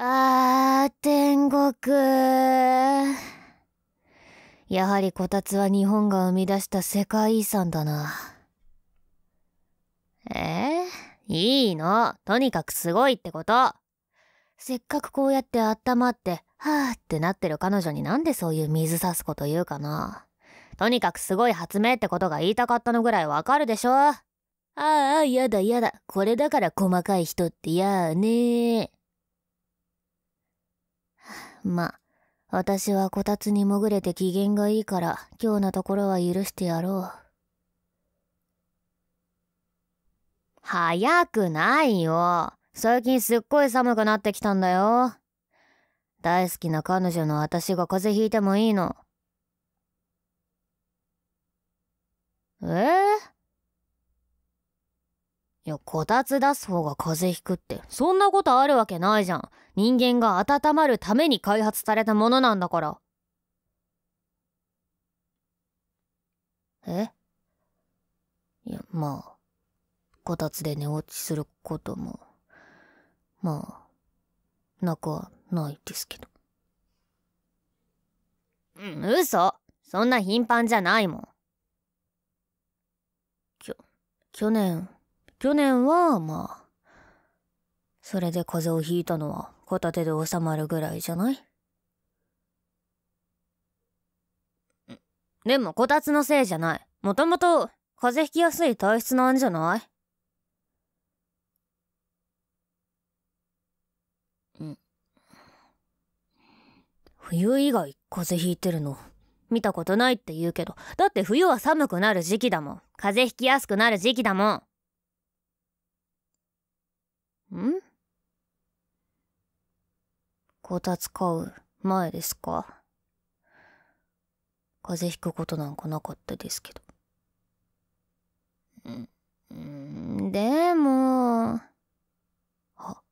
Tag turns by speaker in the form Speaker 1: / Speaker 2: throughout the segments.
Speaker 1: あー、天国。やはりこたつは日本が生み出した世界遺産だな。えー、いいの。とにかくすごいってこと。せっかくこうやって温まって、はぁってなってる彼女になんでそういう水差すこと言うかな。とにかくすごい発明ってことが言いたかったのぐらいわかるでしょああ、やだやだ。これだから細かい人ってやーねー。まあ、私はこたつに潜れて機嫌がいいから、今日のところは許してやろう。早くないよ。最近すっごい寒くなってきたんだよ。大好きな彼女の私が風邪ひいてもいいの。えー、いや、こたつ出す方が風邪ひくって、そんなことあるわけないじゃん。人間が温まるために開発されたものなんだから。えいや、まあ、こたつで寝落ちすることも、まあ、なくはないですけど。うん、嘘そんな頻繁じゃないもん。きょ、去年、去年はまあそれで風邪をひいたのは片手で収まるぐらいじゃないでもこたつのせいじゃないもともと風邪ひきやすい体質なんじゃない冬以外風邪ひいてるの見たことないって言うけどだって冬は寒くなる時期だもん風邪ひきやすくなる時期だもんんこたつ買う前ですか風邪ひくことなんかなかったですけど。ん、でも。あ、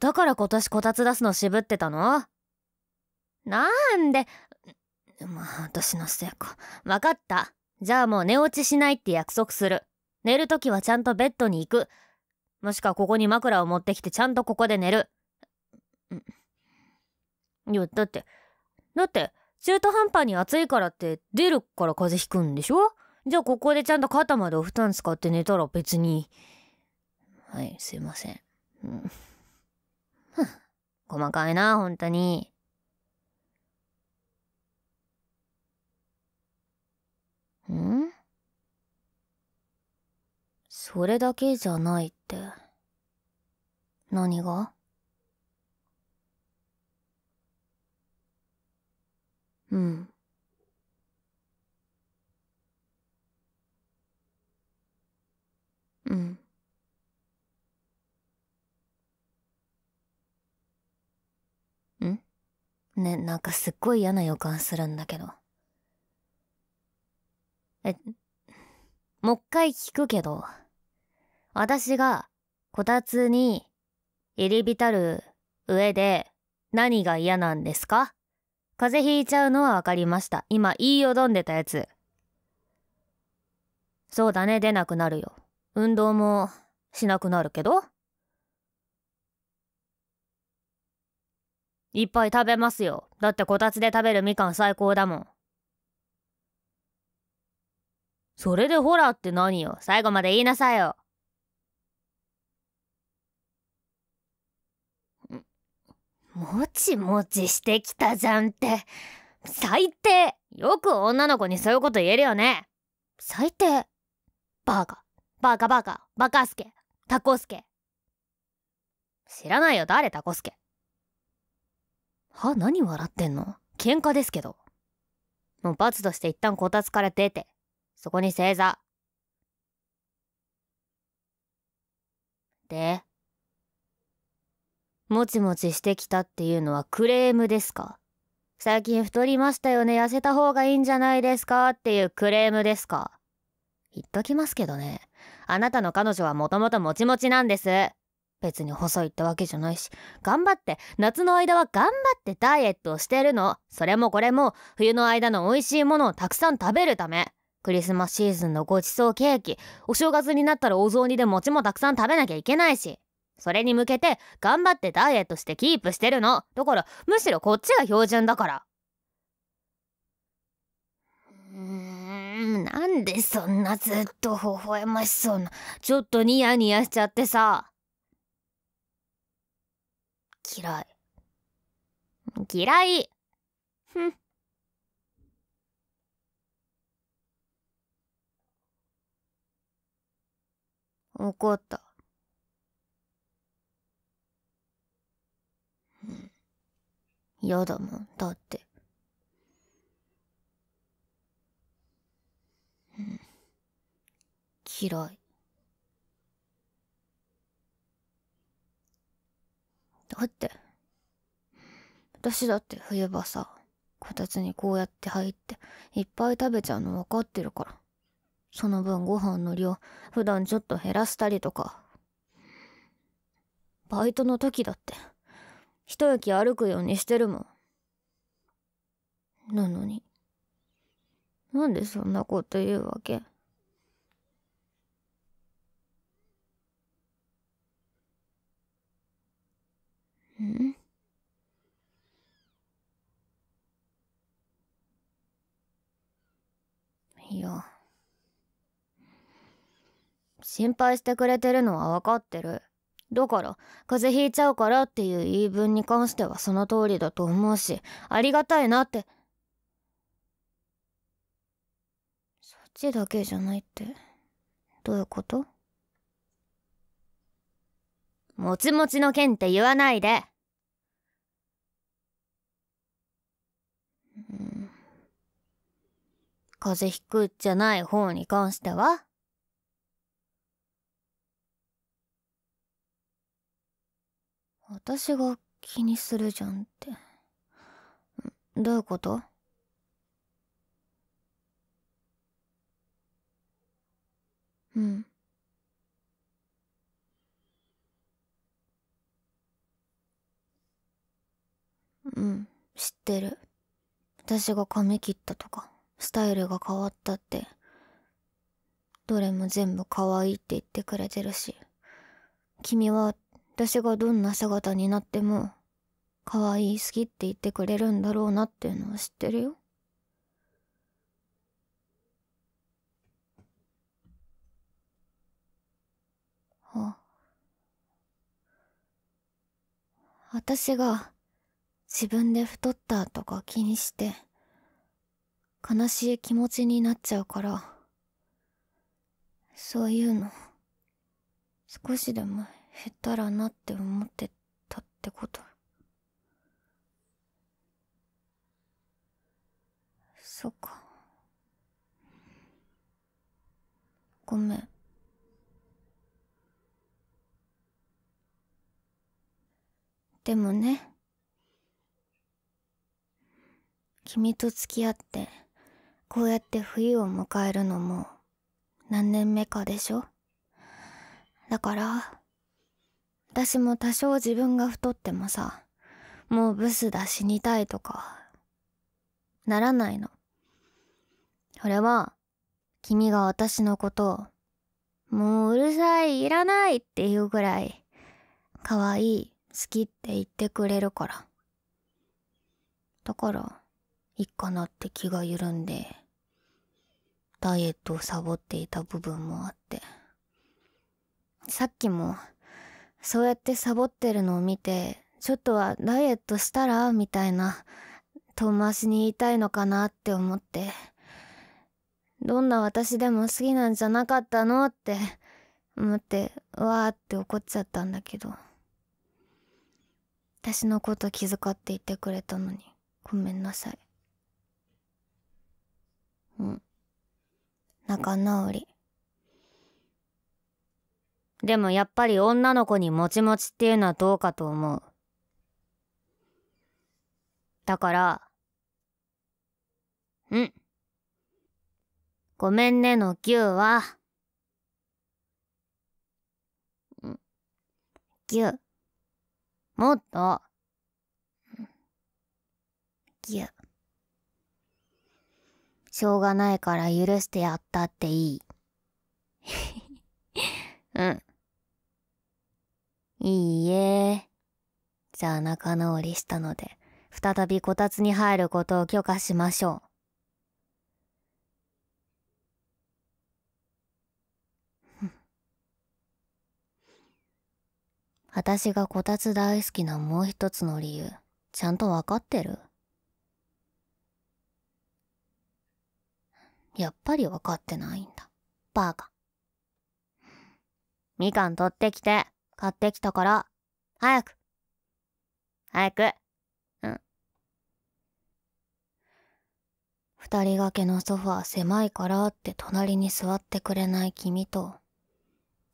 Speaker 1: だから今年こたつ出すの渋ってたのなんで、まあ私のせいか。わかった。じゃあもう寝落ちしないって約束する。寝るときはちゃんとベッドに行く。もしくはここに枕を持ってきてちゃんとここで寝る。いや、だって、だって、中途半端に暑いからって出るから風邪ひくんでしょじゃあここでちゃんと肩までお布団使って寝たら別に。はい、すいません。うん、細かいな、本当に。それだけじゃないって。何がうん。うん。んね、なんかすっごい嫌な予感するんだけど。え、もう一回聞くけど。私がこたつに入り浸る上で何が嫌なんですか風邪ひいちゃうのは分かりました。今言いよどんでたやつ。そうだね、出なくなるよ。運動もしなくなるけど。いっぱい食べますよ。だってこたつで食べるみかん最高だもん。それでホラーって何よ。最後まで言いなさいよ。もちもちしてきたじゃんって最低よく女の子にそういうこと言えるよね最低バカバカバカバカスケタコスケ知らないよ誰タコスケは何笑ってんの喧嘩ですけどもう罰として一旦こたつから出てそこに正座でもちもちしてきたっていうのはクレームですか最近太りましたよね痩せた方がいいんじゃないですかっていうクレームですか言っときますけどねあなたの彼女はもともともちもちなんです別に細いってわけじゃないし頑張って夏の間は頑張ってダイエットをしてるのそれもこれも冬の間の美味しいものをたくさん食べるためクリスマスシーズンのごちそうケーキお正月になったらお雑煮で餅もたくさん食べなきゃいけないしそれに向けて頑張ってダイエットしてキープしてるのだからむしろこっちが標準だからうんなんでそんなずっと微笑ましそうなちょっとニヤニヤしちゃってさ嫌い嫌いふん怒った嫌だもん、だって。うん。嫌い。だって、私だって冬場さ、こたつにこうやって入って、いっぱい食べちゃうの分かってるから。その分ご飯の量、普段ちょっと減らしたりとか。バイトの時だって。一駅歩くようにしてるもん。なのに、なんでそんなこと言うわけんいや心配してくれてるのは分かってるだから風邪ひいちゃうからっていう言い分に関してはその通りだと思うしありがたいなってそっちだけじゃないってどういうこともちもちの剣って言わないでうん風邪ひくじゃない方に関しては私が気にするじゃんってどういうことうんうん知ってる私が髪切ったとかスタイルが変わったってどれも全部可愛いって言ってくれてるし君は私がどんな姿になっても可愛い好きって言ってくれるんだろうなっていうのは知ってるよあ私が自分で太ったとか気にして悲しい気持ちになっちゃうからそういうの少しでも減ったらなって思ってたってことそっかごめんでもね君と付き合ってこうやって冬を迎えるのも何年目かでしょだから私も多少自分が太ってもさもうブスだ死にたいとかならないのそれは君が私のことをもううるさいいらないっていうぐらい可愛い好きって言ってくれるからだからいっかなって気が緩んでダイエットをサボっていた部分もあってさっきもそうやってサボってるのを見てちょっとはダイエットしたらみたいな遠回しに言いたいのかなって思ってどんな私でも好きなんじゃなかったのって思ってわーって怒っちゃったんだけど私のこと気遣っていてくれたのにごめんなさいうん仲直りでもやっぱり女の子にもちもちっていうのはどうかと思う。だから、うん。ごめんねの牛は、牛。もっと、牛。しょうがないから許してやったっていい。うん。いいえ。じゃあ仲直りしたので、再びこたつに入ることを許可しましょう。私がこたつ大好きなもう一つの理由、ちゃんとわかってるやっぱりわかってないんだ。バカ。みかん取ってきて。買ってきたから。早く。早く。うん。二人掛けのソファ狭いからって隣に座ってくれない君と、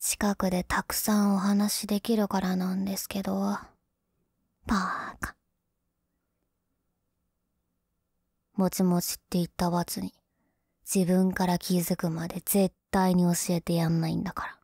Speaker 1: 近くでたくさんお話できるからなんですけど、バーカ。もちもちって言った罰に、自分から気づくまで絶対に教えてやんないんだから。